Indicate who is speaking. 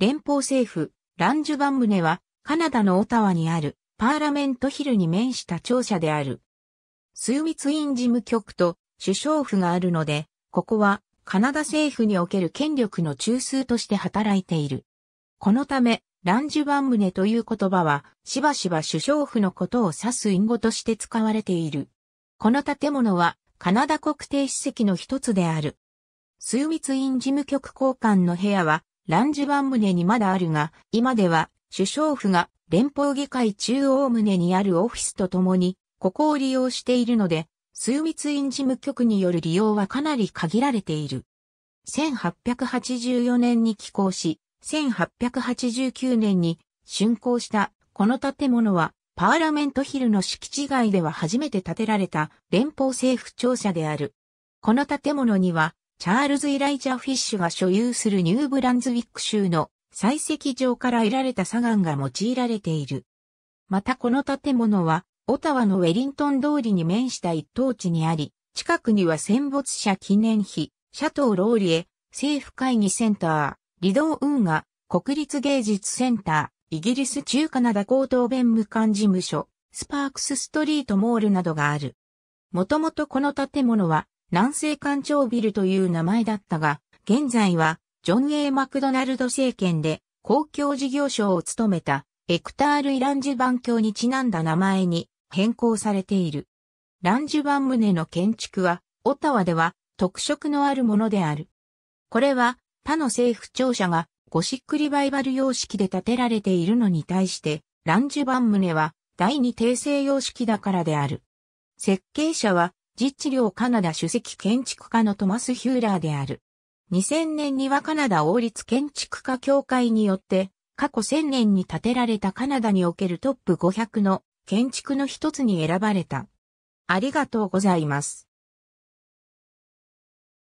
Speaker 1: 連邦政府、ランジュバンネは、カナダのオタワにある、パーラメントヒルに面した庁舎である。スミツイン事務局と首相府があるので、ここはカナダ政府における権力の中枢として働いている。このため、ランジュバンネという言葉は、しばしば首相府のことを指す隠語として使われている。この建物は、カナダ国定史跡の一つである。スミツイン事務局交換の部屋は、ランジン棟にまだあるが、今では首相府が連邦議会中央棟にあるオフィスとともに、ここを利用しているので、数密院事務局による利用はかなり限られている。1884年に寄港し、1889年に竣工したこの建物は、パーラメントヒルの敷地外では初めて建てられた連邦政府庁舎である。この建物にはチャールズ・イライジャ・フィッシュが所有するニューブランズウィック州の採石場から得られた砂岩が用いられている。またこの建物は、オタワのウェリントン通りに面した一等地にあり、近くには戦没者記念碑、シャトー・ローリエ、政府会議センター、リドー・ウンガ、国立芸術センター、イギリス中カナダ高等弁務官事務所、スパークスストリートモールなどがある。もともとこの建物は、南西官庁ビルという名前だったが、現在は、ジョン・ A・ マクドナルド政権で公共事業省を務めたエクタール・イランジュバン教にちなんだ名前に変更されている。ランジュバン棟の建築は、オタワでは特色のあるものである。これは他の政府庁舎がゴシックリバイバル様式で建てられているのに対して、ランジュバン棟は第二帝政様式だからである。設計者は実地領カナダ主席建築家のトマス・ヒューラーである。2000年にはカナダ王立建築家協会によって、過去1000年に建てられたカナダにおけるトップ500の建築の一つに選ばれた。ありがとうございます。